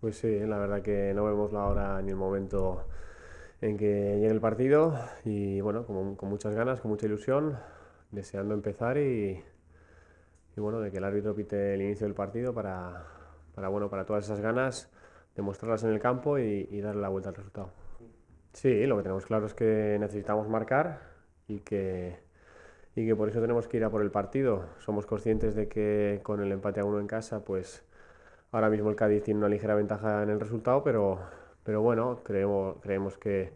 Pues sí, la verdad que no vemos la hora ni el momento en que llegue el partido y bueno, con, muchas ganas, con mucha ilusión, deseando empezar y, bueno, de que el árbitro pite el inicio del partido para, bueno, para todas esas ganas, demostrarlas en el campo y, darle la vuelta al resultado. Sí, lo que tenemos claro es que necesitamos marcar y que, y que por eso tenemos que ir a por el partido. Somos conscientes de que con el empate a uno en casa, pues ahora mismo el Cádiz tiene una ligera ventaja en el resultado, pero pero bueno, creemos, creemos que,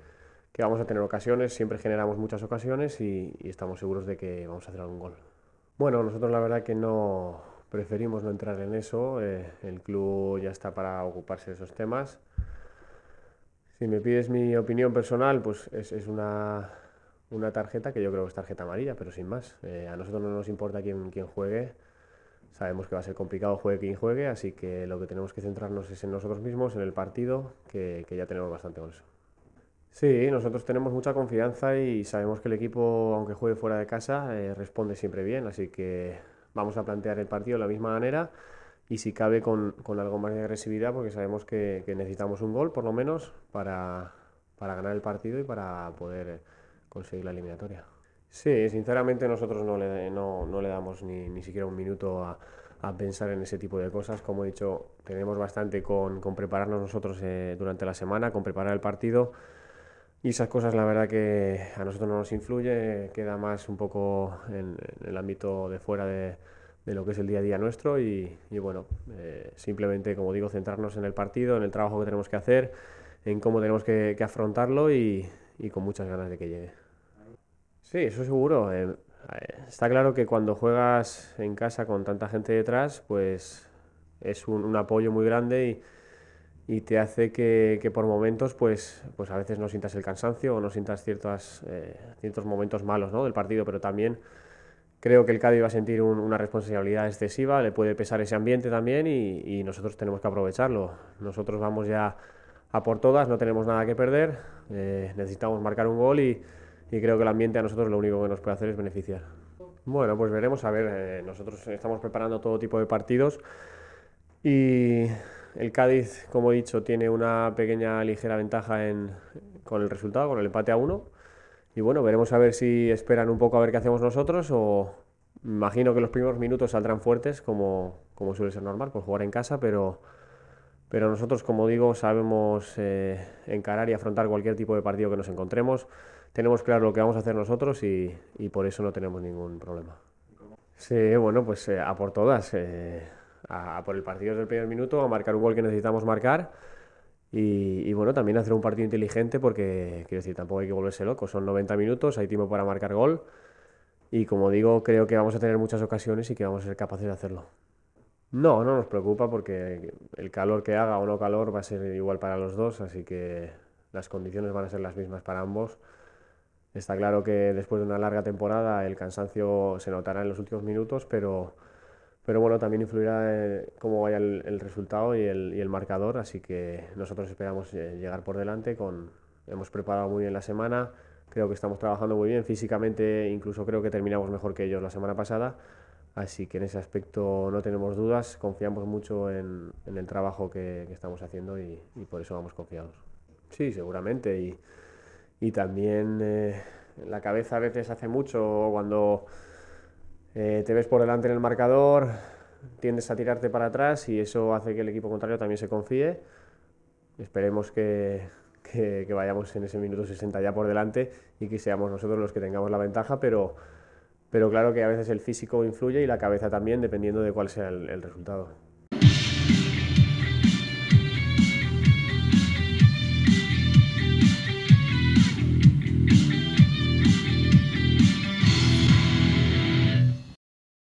vamos a tener ocasiones, siempre generamos muchas ocasiones y, estamos seguros de que vamos a hacer algún gol. Bueno, nosotros la verdad que no preferimos no entrar en eso, eh, el club ya está para ocuparse de esos temas. Si me pides mi opinión personal, pues es, una, tarjeta que yo creo que es tarjeta amarilla, pero sin más. Eh, a nosotros no nos importa quién juegue Sabemos que va a ser complicado juegue quien juegue, así que lo que tenemos que centrarnos es en nosotros mismos, en el partido, que, ya tenemos bastante con eso. Sí, nosotros tenemos mucha confianza y sabemos que el equipo, aunque juegue fuera de casa, eh, responde siempre bien, así que vamos a plantear el partido de la misma manera y si cabe con, algo más de agresividad, porque sabemos que, que necesitamos un gol, por lo menos, para, para ganar el partido y para poder conseguir la eliminatoria. Sí, sinceramente nosotros no le, no, no le damos ni, ni, siquiera un minuto a, pensar en ese tipo de cosas. Como he dicho, tenemos bastante con, con prepararnos nosotros eh, durante la semana, con preparar el partido. Y esas cosas la verdad que a nosotros no nos influye, queda más un poco en, el ámbito de fuera de, lo que es el día a día nuestro y, y bueno, eh, simplemente como digo, centrarnos en el partido, en el trabajo que tenemos que hacer, en cómo tenemos que, afrontarlo y, y, con muchas ganas de que llegue. Sí, eso seguro. Eh, eh, está claro que cuando juegas en casa con tanta gente detrás, pues es un, apoyo muy grande y, te hace que, por momentos, pues, pues a veces no sientas el cansancio o no sientas eh, ciertos momentos malos ¿no? del partido, pero también creo que el Cádiz va a sentir una responsabilidad excesiva, le puede pesar ese ambiente también y, nosotros tenemos que aprovecharlo. Nosotros vamos ya a por todas, no tenemos nada que perder, necesitamos marcar un gol y y creo que el ambiente a nosotros lo único que nos puede hacer es beneficiar. Bueno, pues veremos, a ver, eh, nosotros estamos preparando todo tipo de partidos y el Cádiz, como he dicho, tiene una pequeña ligera ventaja en, con el resultado, con el empate a uno. Y bueno, veremos a ver si esperan un poco a ver qué hacemos nosotros o imagino que los primeros minutos saldrán fuertes, como, como suele ser normal, por jugar en casa, pero, pero nosotros, como digo, sabemos eh, encarar y afrontar cualquier tipo de partido que nos encontremos tenemos claro lo que vamos a hacer nosotros y, por eso no tenemos ningún problema. Sí, bueno, pues eh, a por todas. Eh, a, por el partido desde el primer minuto, a marcar un gol que necesitamos marcar. Y, y, bueno, también hacer un partido inteligente porque, quiero decir, tampoco hay que volverse loco. Son 90 minutos, hay tiempo para marcar gol. Y como digo, creo que vamos a tener muchas ocasiones y que vamos a ser capaces de hacerlo. No, no nos preocupa porque el calor que haga o no calor va a ser igual para los dos, así que las condiciones van a ser las mismas para ambos. Está claro que después de una larga temporada el cansancio se notará en los últimos minutos, pero, pero bueno, también influirá en eh, cómo vaya el, resultado y el, y el, marcador, así que nosotros esperamos eh, llegar por delante, con, hemos preparado muy bien la semana, creo que estamos trabajando muy bien físicamente, incluso creo que terminamos mejor que ellos la semana pasada, así que en ese aspecto no tenemos dudas, confiamos mucho en, en el trabajo que, que estamos haciendo y, y, por eso vamos confiados. Sí, seguramente. Y, y también eh, la cabeza a veces hace mucho cuando eh, te ves por delante en el marcador, tiendes a tirarte para atrás y eso hace que el equipo contrario también se confíe. Esperemos que, vayamos en ese minuto 60 ya por delante y que seamos nosotros los que tengamos la ventaja, pero, pero claro que a veces el físico influye y la cabeza también, dependiendo de cuál sea el resultado.